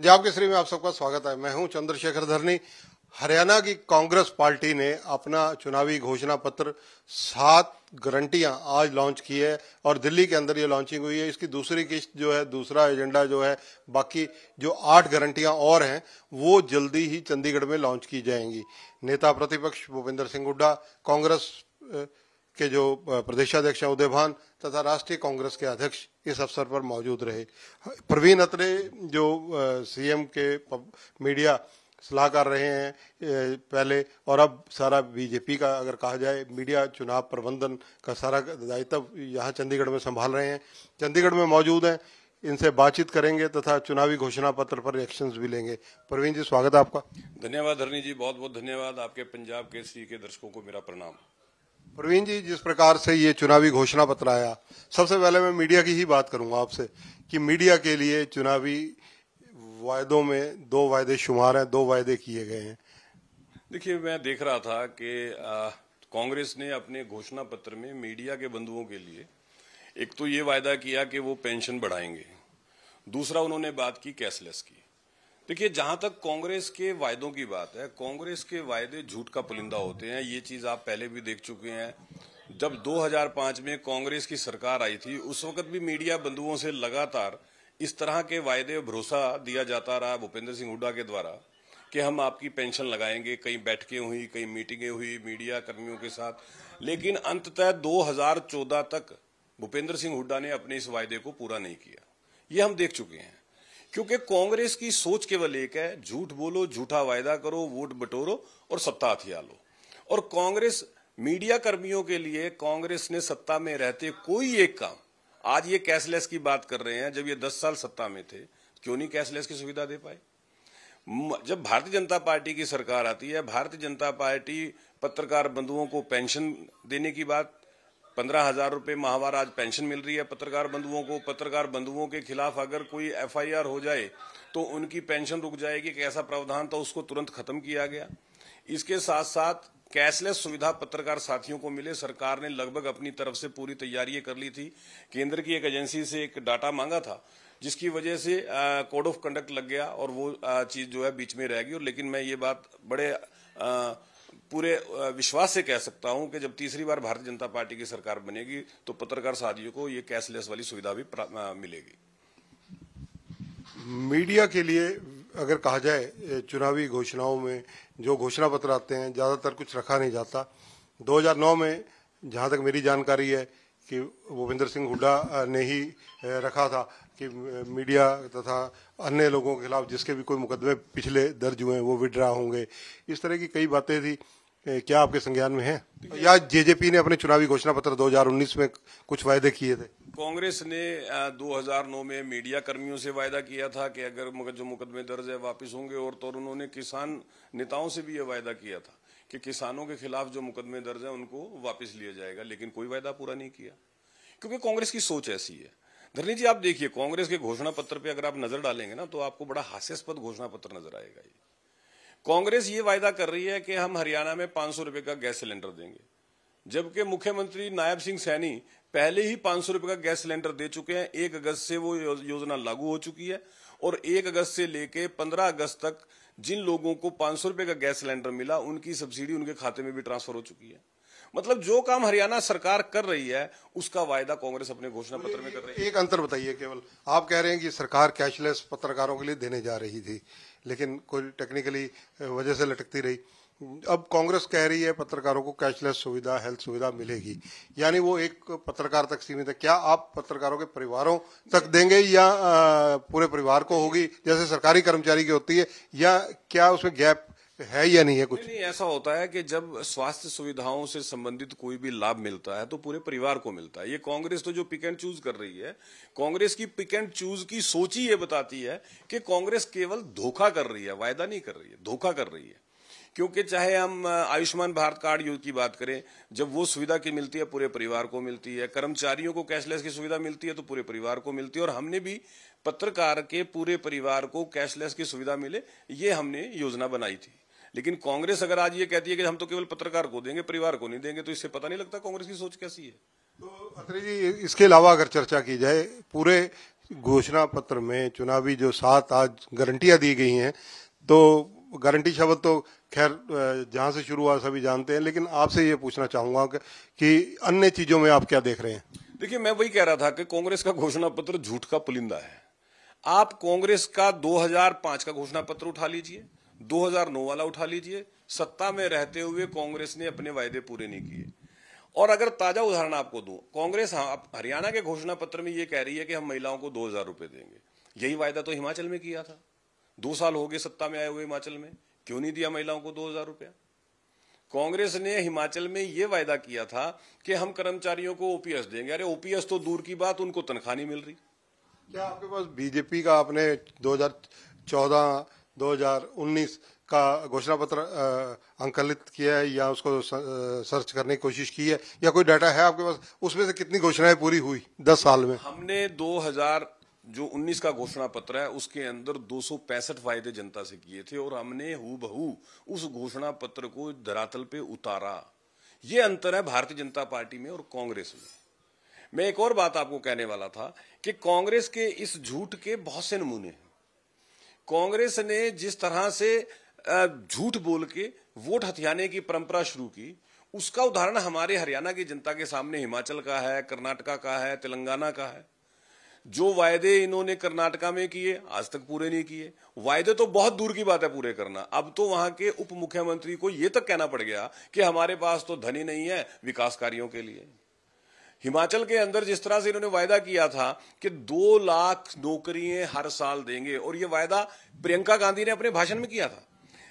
पंजाब श्री में आप सबका स्वागत है मैं हूं चंद्रशेखर धरनी हरियाणा की कांग्रेस पार्टी ने अपना चुनावी घोषणा पत्र सात गारंटियां आज लॉन्च की है और दिल्ली के अंदर ये लॉन्चिंग हुई है इसकी दूसरी किस्त जो है दूसरा एजेंडा जो है बाकी जो आठ गारंटियां और हैं वो जल्दी ही चंडीगढ़ में लॉन्च की जाएंगी नेता प्रतिपक्ष भूपेंद्र सिंह हुड्डा कांग्रेस के जो प्रदेशाध्यक्ष उदय भान तथा राष्ट्रीय कांग्रेस के अध्यक्ष इस अवसर पर मौजूद रहे प्रवीण अत्रे जो सीएम के मीडिया सलाहकार रहे हैं पहले और अब सारा बीजेपी का अगर कहा जाए मीडिया चुनाव प्रबंधन का सारा दायित्व यहाँ चंडीगढ़ में संभाल रहे हैं चंडीगढ़ में मौजूद हैं इनसे बातचीत करेंगे तथा चुनावी घोषणा पत्र पर रिएक्शन भी लेंगे प्रवीण जी स्वागत है आपका धन्यवाद धरनी जी बहुत बहुत धन्यवाद आपके पंजाब के सी के दर्शकों को मेरा प्रणाम प्रवीण जी जिस प्रकार से ये चुनावी घोषणा पत्र आया सबसे पहले मैं मीडिया की ही बात करूंगा आपसे कि मीडिया के लिए चुनावी वायदों में दो वायदे शुमार हैं दो वायदे किए गए हैं देखिए मैं देख रहा था कि कांग्रेस ने अपने घोषणा पत्र में मीडिया के बंधुओं के लिए एक तो ये वायदा किया कि वो पेंशन बढ़ाएंगे दूसरा उन्होंने बात की कैशलेस की देखिए जहां तक कांग्रेस के वायदों की बात है कांग्रेस के वायदे झूठ का पुलिंदा होते हैं ये चीज आप पहले भी देख चुके हैं जब 2005 में कांग्रेस की सरकार आई थी उस वक्त भी मीडिया बंधुओं से लगातार इस तरह के वायदे भरोसा दिया जाता रहा भूपेंद्र सिंह हुड्डा के द्वारा कि हम आपकी पेंशन लगाएंगे कई बैठकें हुई कई मीटिंगें हुई मीडिया कर्मियों के साथ लेकिन अंततः 2014 तक भूपेंद्र सिंह हुड्डा ने अपने इस वायदे को पूरा नहीं किया ये हम देख चुके हैं क्योंकि कांग्रेस की सोच केवल एक है झूठ बोलो झूठा वायदा करो वोट बटोरो और सत्ता हथिया लो और कांग्रेस मीडिया कर्मियों के लिए कांग्रेस ने सत्ता में रहते कोई एक काम आज ये कैशलेस की बात कर रहे हैं जब ये दस साल सत्ता में थे क्यों नहीं कैशलेस की सुविधा दे पाए जब भारतीय जनता पार्टी की सरकार आती है भारतीय जनता पार्टी पत्रकार बंधुओं को पेंशन देने की बात पंद्रह हजार रुपये माहवार आज पेंशन मिल रही है पत्रकार बंधुओं को पत्रकार बंधुओं के खिलाफ अगर कोई एफआईआर हो जाए तो उनकी पेंशन रुक जाएगी एक ऐसा प्रावधान था उसको तुरंत खत्म किया गया इसके साथ साथ कैशलेस सुविधा पत्रकार साथियों को मिले सरकार ने लगभग अपनी तरफ से पूरी तैयारियां कर ली थी केंद्र की एक एजेंसी से एक डाटा मांगा था जिसकी वजह से कोड ऑफ कंडक्ट लग गया और वो चीज जो है बीच में रह गई और लेकिन मैं ये बात बड़े आ, पूरे विश्वास से कह सकता हूं कि जब तीसरी बार भारतीय जनता पार्टी की सरकार बनेगी तो पत्रकार साथियों को ये कैशलेस वाली सुविधा भी मिलेगी मीडिया के लिए अगर कहा जाए चुनावी घोषणाओं में जो घोषणा पत्र आते हैं ज़्यादातर कुछ रखा नहीं जाता 2009 में जहां तक मेरी जानकारी है कि भूपिंदर सिंह हुड्डा ने ही रखा था कि मीडिया तथा अन्य लोगों के खिलाफ जिसके भी कोई मुकदमे पिछले दर्ज हुए हैं वो विड्रा होंगे इस तरह की कई बातें थी क्या आपके संज्ञान में है या जेजेपी ने अपने चुनावी घोषणा पत्र 2019 में कुछ वायदे किए थे कांग्रेस ने 2009 में मीडिया कर्मियों से वायदा किया था कि अगर जो मुकदमे दर्ज है वापस होंगे और तो उन्होंने किसान नेताओं से भी ये वायदा किया था कि किसानों के खिलाफ जो मुकदमे दर्ज है उनको वापिस लिया जाएगा लेकिन कोई वायदा पूरा नहीं किया क्योंकि कांग्रेस की सोच ऐसी है धरनी जी आप देखिए कांग्रेस के घोषणा पत्र पे अगर आप नजर डालेंगे ना तो आपको बड़ा हास्यास्पद घोषणा पत्र नजर आएगा ये कांग्रेस ये वायदा कर रही है कि हम हरियाणा में पांच सौ रुपए का गैस सिलेंडर देंगे जबकि मुख्यमंत्री नायब सिंह सैनी पहले ही पांच सौ रुपए का गैस सिलेंडर दे चुके हैं एक अगस्त से वो योजना लागू हो चुकी है और एक अगस्त से लेके पंद्रह अगस्त तक जिन लोगों को पांच सौ रुपए का गैस सिलेंडर मिला उनकी सब्सिडी उनके खाते में भी ट्रांसफर हो चुकी है मतलब जो काम हरियाणा सरकार कर रही है उसका वायदा कांग्रेस अपने घोषणा पत्र में कर रही है एक अंतर बताइए केवल आप कह रहे हैं कि सरकार कैशलेस पत्रकारों के लिए देने जा रही थी लेकिन कोई टेक्निकली वजह से लटकती रही अब कांग्रेस कह रही है पत्रकारों को कैशलेस सुविधा हेल्थ सुविधा मिलेगी यानी वो एक पत्रकार तक सीमित है क्या आप पत्रकारों के परिवारों तक देंगे या पूरे परिवार को होगी जैसे सरकारी कर्मचारी की होती है या क्या उसमें गैप है या नहीं है कुछ नहीं, नहीं ऐसा होता है कि जब स्वास्थ्य सुविधाओं से संबंधित कोई भी लाभ मिलता है तो पूरे परिवार को मिलता है ये कांग्रेस तो जो पिक एंड चूज कर रही है कांग्रेस की पिक एंड चूज की सोच ही ये बताती है कि कांग्रेस केवल धोखा कर रही है वायदा नहीं कर रही है धोखा कर रही है क्योंकि चाहे हम आयुष्मान भारत कार्ड की बात करें जब वो सुविधा की मिलती है पूरे परिवार को मिलती है कर्मचारियों को कैशलेस की सुविधा मिलती है तो पूरे परिवार को मिलती है और हमने भी पत्रकार के पूरे परिवार को कैशलेस की सुविधा मिले ये हमने योजना बनाई थी लेकिन कांग्रेस अगर आज ये कहती है कि हम तो केवल पत्रकार को देंगे परिवार को नहीं देंगे तो इससे पता नहीं लगता कांग्रेस की सोच कैसी है तो अत्री जी इसके अलावा अगर चर्चा की जाए पूरे घोषणा पत्र में चुनावी जो सात आज गारंटियां दी गई हैं तो गारंटी शब्द तो खैर जहां से शुरू हुआ सभी जानते हैं लेकिन आपसे ये पूछना चाहूंगा कि अन्य चीजों में आप क्या देख रहे हैं देखिए मैं वही कह रहा था कि कांग्रेस का घोषणा पत्र झूठ का पुलिंदा है आप कांग्रेस का 2005 का घोषणा पत्र उठा लीजिए 2009 वाला उठा लीजिए सत्ता में रहते हुए कांग्रेस ने अपने वायदे पूरे नहीं किए और अगर ताजा उदाहरण आपको दूं कांग्रेस हाँ, हरियाणा के घोषणा पत्र में ये कह रही है कि हम महिलाओं को दो हजार रुपए देंगे यही वायदा तो हिमाचल में किया था दो साल हो गए सत्ता में आए हुए हिमाचल में क्यों नहीं दिया महिलाओं को दो हजार रुपया कांग्रेस ने हिमाचल में यह वायदा किया था कि हम कर्मचारियों को ओपीएस देंगे अरे ओपीएस तो दूर की बात उनको तनख्वाह नहीं मिल रही क्या आपके पास बीजेपी का आपने 2014 2019 का घोषणा पत्र अंकलित किया है या उसको सर्च करने की कोशिश की है या कोई डाटा है आपके पास उसमें से कितनी घोषणाएं पूरी हुई 10 साल में हमने 2000 जो 19 का घोषणा पत्र है उसके अंदर दो फायदे जनता से किए थे और हमने हु बहू उस घोषणा पत्र को धरातल पे उतारा ये अंतर है भारतीय जनता पार्टी में और कांग्रेस में मैं एक और बात आपको कहने वाला था कि कांग्रेस के इस झूठ के बहुत से नमूने हैं कांग्रेस ने जिस तरह से झूठ बोल के वोट हथियाने की परंपरा शुरू की उसका उदाहरण हमारे हरियाणा की जनता के सामने हिमाचल का है कर्नाटका का है तेलंगाना का है जो वायदे इन्होंने कर्नाटका में किए आज तक पूरे नहीं किए वायदे तो बहुत दूर की बात है पूरे करना अब तो वहां के उप मुख्यमंत्री को यह तक कहना पड़ गया कि हमारे पास तो धनी नहीं है विकास कार्यों के लिए हिमाचल के अंदर जिस तरह से इन्होंने वायदा किया था कि दो लाख नौकरियां हर साल देंगे और ये वायदा प्रियंका गांधी ने अपने भाषण में किया था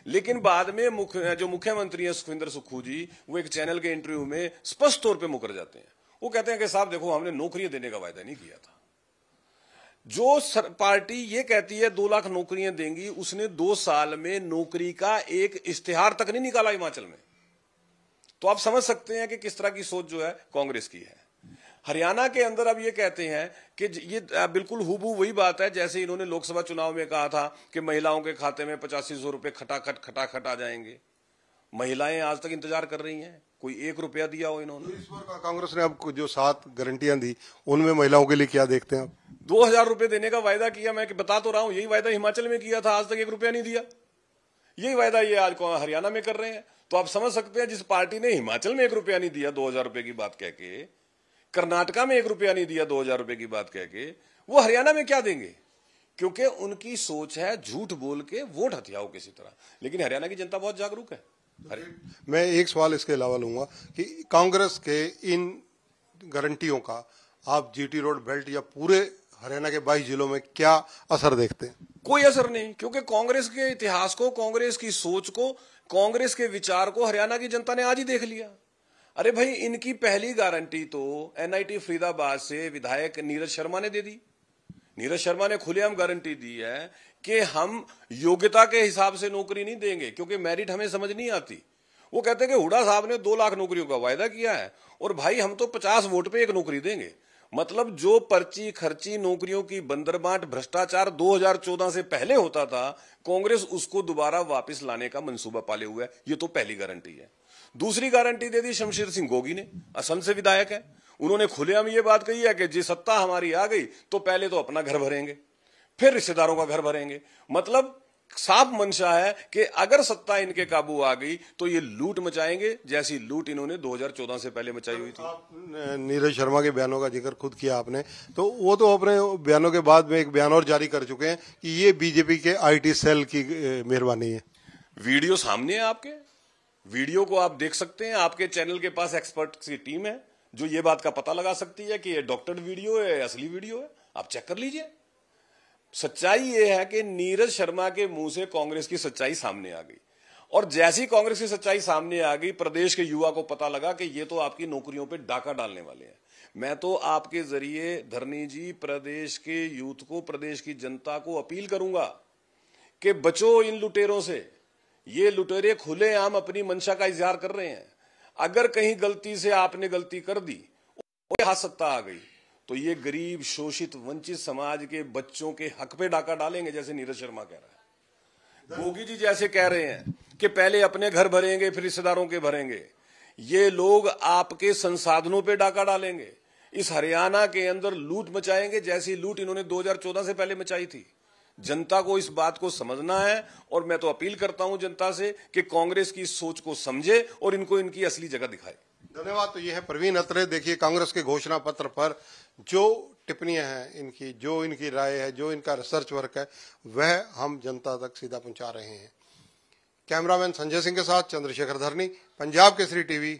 लेकिन बाद में मुख, जो मुख्यमंत्री हैं सुखविंदर सुखू जी वो एक चैनल के इंटरव्यू में स्पष्ट तौर पे मुकर जाते हैं वो कहते हैं कि साहब देखो हमने नौकरियां देने का वायदा नहीं किया था जो सर, पार्टी ये कहती है दो लाख नौकरियां देंगी उसने दो साल में नौकरी का एक इश्तेहार तक नहीं निकाला हिमाचल में तो आप समझ सकते हैं कि किस तरह की सोच जो है कांग्रेस की है हरियाणा के अंदर अब ये कहते हैं कि ये बिल्कुल हुबू वही बात है जैसे इन्होंने लोकसभा चुनाव में कहा था कि महिलाओं के खाते में पचासी सौ रुपये खटाखट खटाखट आ जाएंगे महिलाएं आज तक इंतजार कर रही हैं कोई एक रुपया दिया हो इन्होंने तो इस बार कांग्रेस ने अब जो सात गारंटियां दी उनमें महिलाओं के लिए क्या देखते हैं दो हजार रुपये देने का वायदा किया मैं कि बता तो रहा हूं यही वायदा हिमाचल में किया था आज तक एक रुपया नहीं दिया यही वायदा ये आज हरियाणा में कर रहे हैं तो आप समझ सकते हैं जिस पार्टी ने हिमाचल में एक रुपया नहीं दिया दो हजार रुपये की बात कहकर कर्नाटका में एक रुपया नहीं दिया दो हजार रुपए की बात कहके वो हरियाणा में क्या देंगे क्योंकि उनकी सोच है झूठ बोल के वोट हथियाओ किसी तरह लेकिन हरियाणा की जनता बहुत जागरूक है मैं एक सवाल इसके अलावा लूंगा कि कांग्रेस के इन गारंटियों का आप जीटी रोड बेल्ट या पूरे हरियाणा के बाईस जिलों में क्या असर देखते हैं कोई असर नहीं क्योंकि कांग्रेस के इतिहास को कांग्रेस की सोच को कांग्रेस के विचार को हरियाणा की जनता ने आज ही देख लिया अरे भाई इनकी पहली गारंटी तो एनआईटी फरीदाबाद से विधायक नीरज शर्मा ने दे दी नीरज शर्मा ने खुलेआम गारंटी दी है कि हम योग्यता के हिसाब से नौकरी नहीं देंगे क्योंकि मेरिट हमें समझ नहीं आती वो कहते हैं कि हुडा साहब ने दो लाख नौकरियों का वायदा किया है और भाई हम तो पचास वोट पे एक नौकरी देंगे मतलब जो पर्ची खर्ची नौकरियों की बंदरबाट भ्रष्टाचार 2014 से पहले होता था कांग्रेस उसको दोबारा वापस लाने का मंसूबा पाले हुआ है ये तो पहली गारंटी है दूसरी गारंटी दे दी शमशेर सिंह गोगी ने असम से विधायक है उन्होंने खुलेआम ये बात कही है कि जी सत्ता हमारी आ गई तो पहले तो अपना घर भरेंगे फिर रिश्तेदारों का घर भरेंगे मतलब साफ मंशा है कि अगर सत्ता इनके काबू आ गई तो ये लूट मचाएंगे जैसी लूट इन्होंने 2014 से पहले मचाई हुई थी नीरज शर्मा के बयानों का जिक्र खुद किया आपने तो वो तो अपने बयानों के बाद में एक बयान और जारी कर चुके हैं कि ये बीजेपी के आईटी सेल की मेहरबानी है वीडियो सामने है आपके वीडियो को आप देख सकते हैं आपके चैनल के पास एक्सपर्ट की टीम है जो ये बात का पता लगा सकती है कि ये डॉक्टर वीडियो है असली वीडियो है आप चेक कर लीजिए सच्चाई ये है कि नीरज शर्मा के मुंह से कांग्रेस की सच्चाई सामने आ गई और जैसी कांग्रेस की सच्चाई सामने आ गई प्रदेश के युवा को पता लगा कि ये तो आपकी नौकरियों पे डाका डालने वाले हैं मैं तो आपके जरिए धरनी जी प्रदेश के यूथ को प्रदेश की जनता को अपील करूंगा कि बचो इन लुटेरों से ये लुटेरे खुले आम अपनी मंशा का इजहार कर रहे हैं अगर कहीं गलती से आपने गलती कर दी हाथ सत्ता आ गई तो ये गरीब शोषित वंचित समाज के बच्चों के हक पे डाका डालेंगे जैसे नीरज शर्मा कह रहा है गोगी जी जैसे कह रहे हैं कि पहले अपने घर भरेंगे फिर रिश्तेदारों के भरेंगे ये लोग आपके संसाधनों पे डाका डालेंगे इस हरियाणा के अंदर लूट मचाएंगे जैसी लूट इन्होंने 2014 से पहले मचाई थी जनता को इस बात को समझना है और मैं तो अपील करता हूं जनता से कि कांग्रेस की सोच को समझे और इनको इनकी असली जगह दिखाए धन्यवाद तो यह है प्रवीण अत्रे देखिए कांग्रेस के घोषणा पत्र पर जो टिप्पणियां हैं इनकी जो इनकी राय है जो इनका रिसर्च वर्क है वह हम जनता तक सीधा पहुंचा रहे हैं कैमरामैन संजय सिंह के साथ चंद्रशेखर धरनी पंजाब केसरी टीवी